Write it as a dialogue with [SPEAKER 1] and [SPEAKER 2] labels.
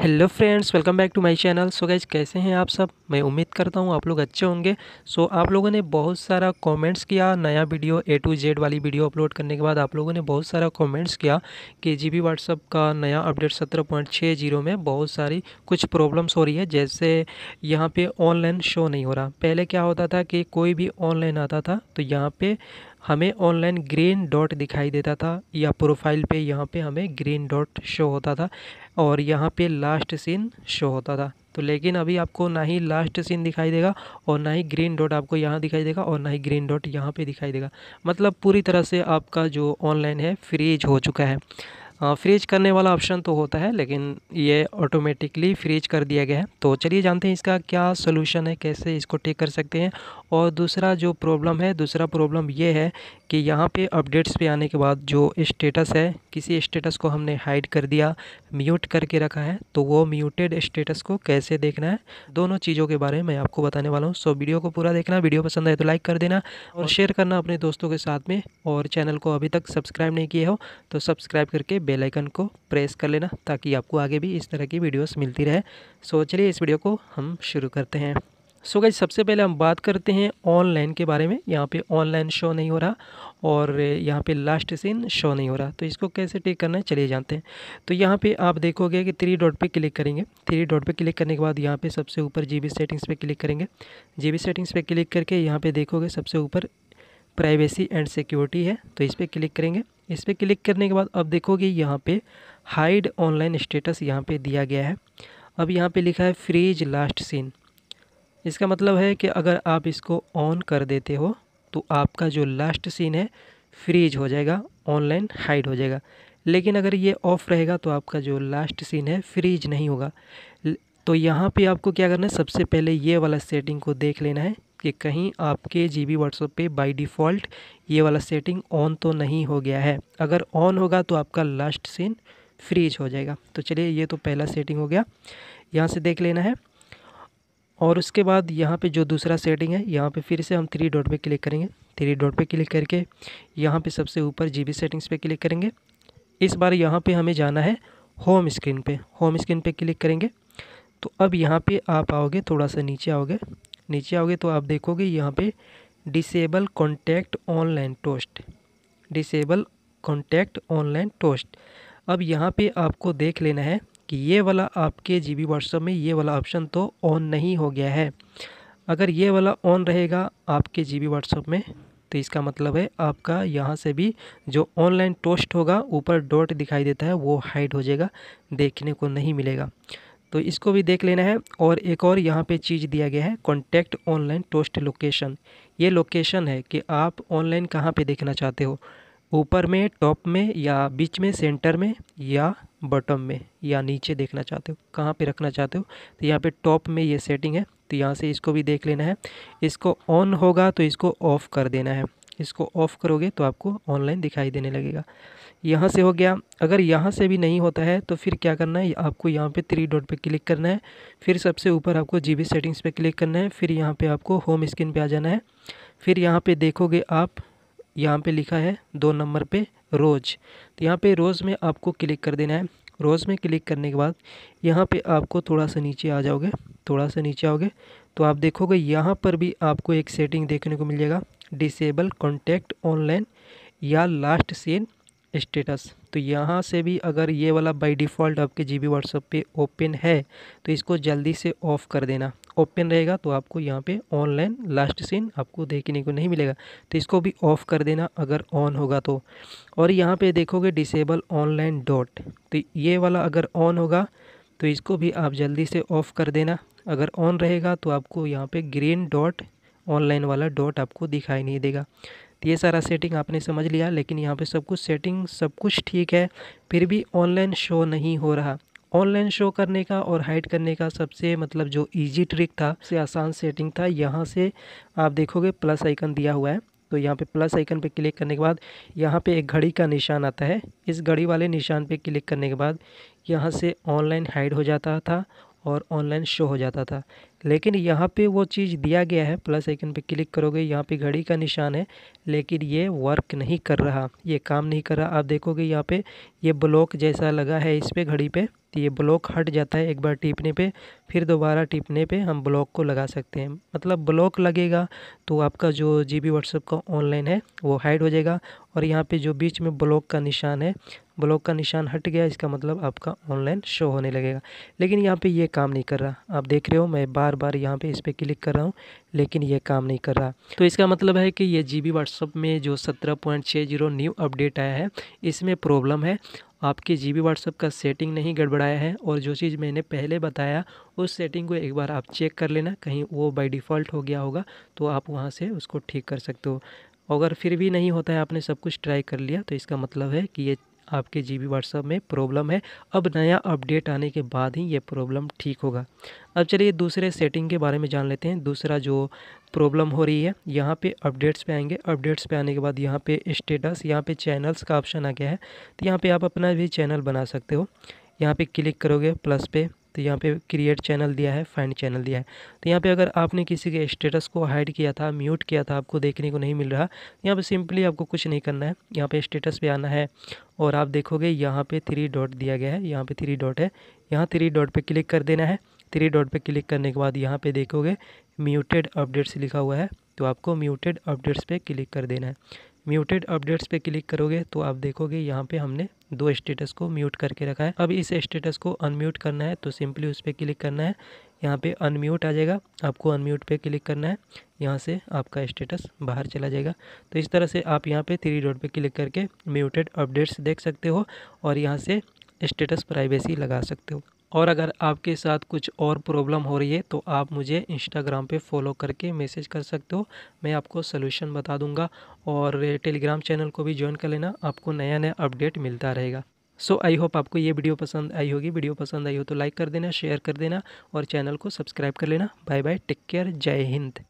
[SPEAKER 1] hello friends welcome back to my channel so guys कैसे हैं आप सब मैं उम्मीद करता हूँ आप लोग अच्छे होंगे सो so, आप लोगों ने बहुत सारा कमेंट्स किया नया वीडियो ए टू जेड वाली वीडियो अपलोड करने के बाद आप लोगों ने बहुत सारा कमेंट्स किया कि जी बी व्हाट्सअप का नया अपडेट सत्रह पॉइंट छः जीरो में बहुत सारी कुछ प्रॉब्लम्स हो रही है जैसे यहाँ पर ऑनलाइन शो नहीं हो रहा पहले क्या होता था कि कोई भी ऑनलाइन आता था तो यहाँ पर हमें ऑनलाइन ग्रीन डॉट दिखाई देता था या प्रोफाइल पे यहाँ पे हमें ग्रीन डॉट शो होता था और यहाँ पे लास्ट सीन शो होता था तो लेकिन अभी आपको ना ही लास्ट सीन दिखाई देगा और ना ही ग्रीन डॉट आपको यहाँ दिखाई देगा और ना ही ग्रीन डॉट यहाँ पे दिखाई देगा मतलब पूरी तरह से आपका जो ऑनलाइन है फ्रीज हो चुका है फ्रीज करने वाला ऑप्शन तो होता है लेकिन ये ऑटोमेटिकली फ्रीज कर दिया गया है तो चलिए जानते हैं इसका क्या सोल्यूशन है कैसे इसको ठीक कर सकते हैं और दूसरा जो प्रॉब्लम है दूसरा प्रॉब्लम ये है कि यहाँ पे अपडेट्स पे आने के बाद जो स्टेटस है किसी स्टेटस को हमने हाइड कर दिया म्यूट करके रखा है तो वो म्यूटेड स्टेटस को कैसे देखना है दोनों चीज़ों के बारे में मैं आपको बताने वाला हूँ सो वीडियो को पूरा देखना वीडियो पसंद आए तो लाइक कर देना और शेयर करना अपने दोस्तों के साथ में और चैनल को अभी तक सब्सक्राइब नहीं किए हो तो सब्सक्राइब करके बेल आइकन को प्रेस कर लेना ताकि आपको आगे भी इस तरह की वीडियोस मिलती रहे सो चलिए इस वीडियो को हम शुरू करते हैं सो गई सबसे पहले हम बात करते हैं ऑनलाइन के बारे में यहाँ पे ऑनलाइन शो नहीं हो रहा और यहाँ पे लास्ट सीन शो नहीं हो रहा तो इसको कैसे टेक करना है चलिए जानते हैं तो यहाँ पे आप देखोगे कि थ्री डॉट पे क्लिक करेंगे थ्री डॉट पे क्लिक करने के बाद यहाँ पे सबसे ऊपर जीबी सेटिंग्स पे क्लिक करेंगे जीबी सेटिंग्स पे क्लिक करके यहाँ पे देखोगे सबसे ऊपर प्राइवेसी एंड सिक्योरिटी है तो इस पर क्लिक करेंगे इस पर क्लिक करने के बाद अब देखोगे यहाँ पे हाइड ऑनलाइन स्टेटस यहाँ पे दिया गया है अब यहाँ पे लिखा है फ्रीज लास्ट सीन इसका मतलब है कि अगर आप इसको ऑन कर देते हो तो आपका जो लास्ट सीन है फ्रीज हो जाएगा ऑनलाइन हाइड हो जाएगा लेकिन अगर ये ऑफ़ रहेगा तो आपका जो लास्ट सीन है फ्रीज नहीं होगा तो यहाँ पे आपको क्या करना है सबसे पहले ये वाला सेटिंग को देख लेना है कि कहीं आपके जी बी व्हाट्सअप पर बाई डिफ़ॉल्ट ये वाला सेटिंग ऑन तो नहीं हो गया है अगर ऑन होगा तो आपका लास्ट सीन फ्रीज हो जाएगा तो चलिए ये तो पहला सेटिंग हो गया यहाँ से देख लेना है और उसके बाद यहाँ पे जो दूसरा सेटिंग है यहाँ पे फिर से हम थ्री डॉट पे क्लिक करेंगे थ्री डॉट पे क्लिक करके यहाँ पे सबसे ऊपर बी सेटिंग्स पे क्लिक करेंगे इस बार यहाँ पे हमें जाना है होम स्क्रीन पे होम स्क्रीन पे क्लिक करेंगे तो अब यहाँ पे आप आओगे थोड़ा सा नीचे आओगे नीचे आओगे तो आप देखोगे यहाँ पे disable contact online toast disable contact online toast अब यहाँ पे आपको देख लेना है कि ये वाला आपके जी बी व्हाट्सएप में ये वाला ऑप्शन तो ऑन नहीं हो गया है अगर ये वाला ऑन रहेगा आपके जी बी व्हाट्सएप में तो इसका मतलब है आपका यहाँ से भी जो ऑनलाइन टोस्ट होगा ऊपर डॉट दिखाई देता है वो हाइड हो जाएगा देखने को नहीं मिलेगा तो इसको भी देख लेना है और एक और यहाँ पे चीज़ दिया गया है कॉन्टैक्ट ऑनलाइन टोस्ट लोकेशन ये लोकेशन है कि आप ऑनलाइन कहाँ पे देखना चाहते हो ऊपर में टॉप में या बीच में सेंटर में या बॉटम में या नीचे देखना चाहते हो कहाँ पे रखना चाहते हो तो यहाँ पे टॉप में ये सेटिंग है तो यहाँ से इसको भी देख लेना है इसको ऑन होगा तो इसको ऑफ़ कर देना है इसको ऑफ़ करोगे तो आपको ऑनलाइन दिखाई देने लगेगा यहाँ से हो गया अगर यहाँ से भी नहीं होता है तो फिर क्या करना है आपको यहाँ पे थ्री डॉट पे क्लिक करना है फिर सबसे ऊपर आपको जी सेटिंग्स पे क्लिक करना है फिर यहाँ पे आपको होम स्क्रीन पे आ जाना है फिर यहाँ पे देखोगे आप यहाँ पे लिखा है दो नंबर पे रोज़ तो यहाँ पर रोज़ में आपको क्लिक कर देना है रोज़ में क्लिक करने के बाद यहाँ पर आपको थोड़ा सा नीचे आ जाओगे थोड़ा सा नीचे आओगे तो आप देखोगे यहाँ पर भी आपको एक सेटिंग देखने को मिल जाएगा डिसेबल कॉन्टैक्ट ऑनलाइन या लास्ट सीन स्टेटस तो यहाँ से भी अगर ये वाला बाय डिफ़ॉल्ट आपके जी बी व्हाट्सएप पर ओपन है तो इसको जल्दी से ऑफ़ कर देना ओपन रहेगा तो आपको यहाँ पे ऑनलाइन लास्ट सीन आपको देखने को नहीं मिलेगा तो इसको भी ऑफ़ कर देना अगर ऑन होगा तो और यहाँ पे देखोगे डिसेबल ऑनलाइन डॉट तो ये वाला अगर ऑन होगा तो इसको भी आप जल्दी से ऑफ़ कर देना अगर ऑन रहेगा तो आपको यहाँ पे ग्रीन डॉट ऑनलाइन वाला डॉट आपको दिखाई नहीं देगा तो ये सारा सेटिंग आपने समझ लिया लेकिन यहाँ पे सब कुछ सेटिंग सब कुछ ठीक है फिर भी ऑनलाइन शो नहीं हो रहा ऑनलाइन शो करने का और हाइड करने का सबसे मतलब जो इजी ट्रिक था सबसे आसान सेटिंग था यहाँ से आप देखोगे प्लस आइकन दिया हुआ है तो यहाँ पे प्लस आइकन पे क्लिक करने के बाद यहाँ पे एक घड़ी का निशान आता है इस घड़ी वाले निशान पे क्लिक करने के बाद यहाँ से ऑनलाइन हाइड हो जाता था और ऑनलाइन शो हो जाता था लेकिन यहाँ पे वो चीज़ दिया गया है प्लस आइकन पे क्लिक करोगे यहाँ पे घड़ी का निशान है लेकिन ये वर्क नहीं कर रहा ये काम नहीं कर रहा आप देखोगे यहाँ पे ये ब्लॉक जैसा लगा है इस पर घड़ी पे तो ये ब्लॉक हट जाता है एक बार टिपने पे फिर दोबारा टिपने पे हम ब्लॉक को लगा सकते हैं मतलब ब्लॉक लगेगा तो आपका जो जी बी व्हाट्सअप का ऑनलाइन है वो हाइड हो जाएगा और यहाँ पर जो बीच में ब्लॉक का निशान है ब्लॉक का निशान हट गया इसका मतलब आपका ऑनलाइन शो होने लगेगा लेकिन यहाँ पे ये काम नहीं कर रहा आप देख रहे हो मैं बार बार यहाँ पे इस पर क्लिक कर रहा हूँ लेकिन ये काम नहीं कर रहा तो इसका मतलब है कि ये जी बी व्हाट्सअप में जो सत्रह पॉइंट छः जीरो न्यू अपडेट आया है इसमें प्रॉब्लम है आपके जी बी व्हाट्सअप का सेटिंग नहीं गड़बड़ाया है और जो चीज़ मैंने पहले बताया उस सेटिंग को एक बार आप चेक कर लेना कहीं वो बाई डिफ़ॉल्ट हो गया होगा तो आप वहाँ से उसको ठीक कर सकते हो अगर फिर भी नहीं होता है आपने सब कुछ ट्राई कर लिया तो इसका मतलब है कि ये आपके जी बी व्हाट्सएप में प्रॉब्लम है अब नया अपडेट आने के बाद ही ये प्रॉब्लम ठीक होगा अब चलिए दूसरे सेटिंग के बारे में जान लेते हैं दूसरा जो प्रॉब्लम हो रही है यहाँ पे अपडेट्स पे आएंगे अपडेट्स पे आने के बाद यहाँ पे स्टेटस यहाँ पे चैनल्स का ऑप्शन आ गया है तो यहाँ पे आप अपना भी चैनल बना सकते हो यहाँ पे क्लिक करोगे प्लस पे तो यहाँ पे क्रिएट चैनल दिया है फाइंड चैनल दिया है तो यहाँ पे अगर आपने किसी के स्टेटस को हाइड किया था म्यूट किया था आपको देखने को नहीं मिल रहा यहाँ पे सिंपली आपको कुछ नहीं करना है यहाँ पे स्टेटस पे आना है और आप देखोगे यहाँ पे थ्री डॉट दिया गया है यहाँ पे थ्री डॉट है यहाँ थ्री डॉट पर क्लिक कर देना है थ्री डॉट पर क्लिक करने के बाद यहाँ पर देखोगे म्यूटेड अपडेट्स लिखा हुआ है तो आपको म्यूटेड अपडेट्स पर क्लिक कर देना है म्यूटेड अपडेट्स पे क्लिक करोगे तो आप देखोगे यहाँ पे हमने दो स्टेटस को म्यूट करके रखा है अब इस स्टेटस को अनम्यूट करना है तो सिंपली उस पर क्लिक करना है यहाँ पे अनम्यूट आ जाएगा आपको अनम्यूट पे क्लिक करना है यहाँ से आपका स्टेटस बाहर चला जाएगा तो इस तरह से आप यहाँ पे थ्री डॉट पे क्लिक करके म्यूटेड अपडेट्स देख सकते हो और यहाँ से स्टेटस प्राइवेसी लगा सकते हो और अगर आपके साथ कुछ और प्रॉब्लम हो रही है तो आप मुझे इंस्टाग्राम पे फॉलो करके मैसेज कर सकते हो मैं आपको सोल्यूशन बता दूंगा और टेलीग्राम चैनल को भी ज्वाइन कर लेना आपको नया नया अपडेट मिलता रहेगा सो आई होप आपको ये वीडियो पसंद आई होगी वीडियो पसंद आई हो तो लाइक कर देना शेयर कर देना और चैनल को सब्सक्राइब कर लेना बाय बाय टेक केयर जय हिंद